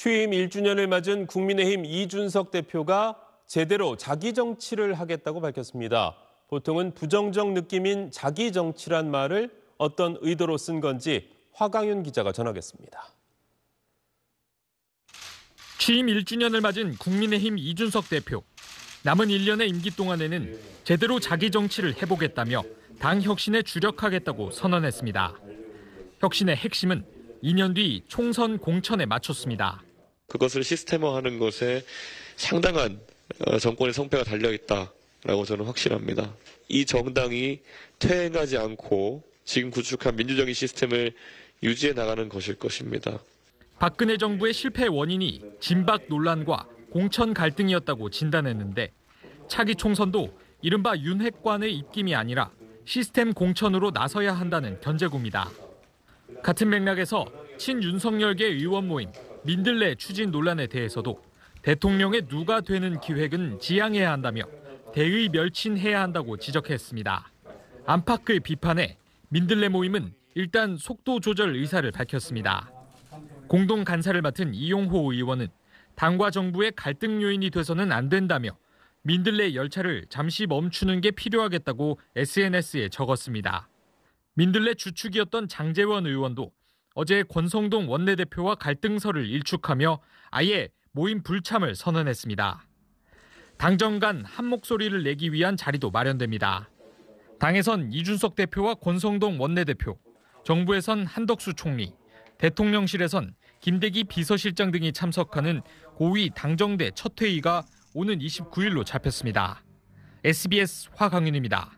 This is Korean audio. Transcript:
취임 1주년을 맞은 국민의힘 이준석 대표가 제대로 자기 정치를 하겠다고 밝혔습니다. 보통은 부정적 느낌인 자기 정치란 말을 어떤 의도로 쓴 건지 화강윤 기자가 전하겠습니다. 취임 1주년을 맞은 국민의힘 이준석 대표. 남은 1년의 임기 동안에는 제대로 자기 정치를 해보겠다며 당 혁신에 주력하겠다고 선언했습니다. 혁신의 핵심은 2년 뒤 총선 공천에 맞췄습니다. 그것을 시스템화하는 것에 상당한 어, 정권의 성패가 달려있다라고 저는 확신합니다. 이 정당이 퇴행하지 않고 지금 구축한 민주적인 시스템을 유지해 나가는 것일 것입니다. 박근혜 정부의 실패 원인이 진박 논란과 공천 갈등이었다고 진단했는데 차기 총선도 이른바 윤핵관의 입김이 아니라 시스템 공천으로 나서야 한다는 견제구입니다. 같은 맥락에서 친윤석열계 의원 모임 민들레 추진 논란에 대해서도 대통령의 누가 되는 기획은 지양해야 한다며 대의 멸친해야 한다고 지적했습니다. 안팎의 비판에 민들레 모임은 일단 속도 조절 의사를 밝혔습니다. 공동 간사를 맡은 이용호 의원은 당과 정부의 갈등 요인이 돼서는 안 된다며 민들레 열차를 잠시 멈추는 게 필요하겠다고 SNS에 적었습니다. 민들레 주축이었던 장재원 의원도 어제 권성동 원내대표와 갈등설을 일축하며 아예 모임 불참을 선언했습니다. 당정 간 한 목소리를 내기 위한 자리도 마련됩니다. 당에선 이준석 대표와 권성동 원내대표, 정부에선 한덕수 총리, 대통령실에선 김대기 비서실장 등이 참석하는 고위 당정대 첫 회의가 오는 29일로 잡혔습니다. SBS 화강윤입니다.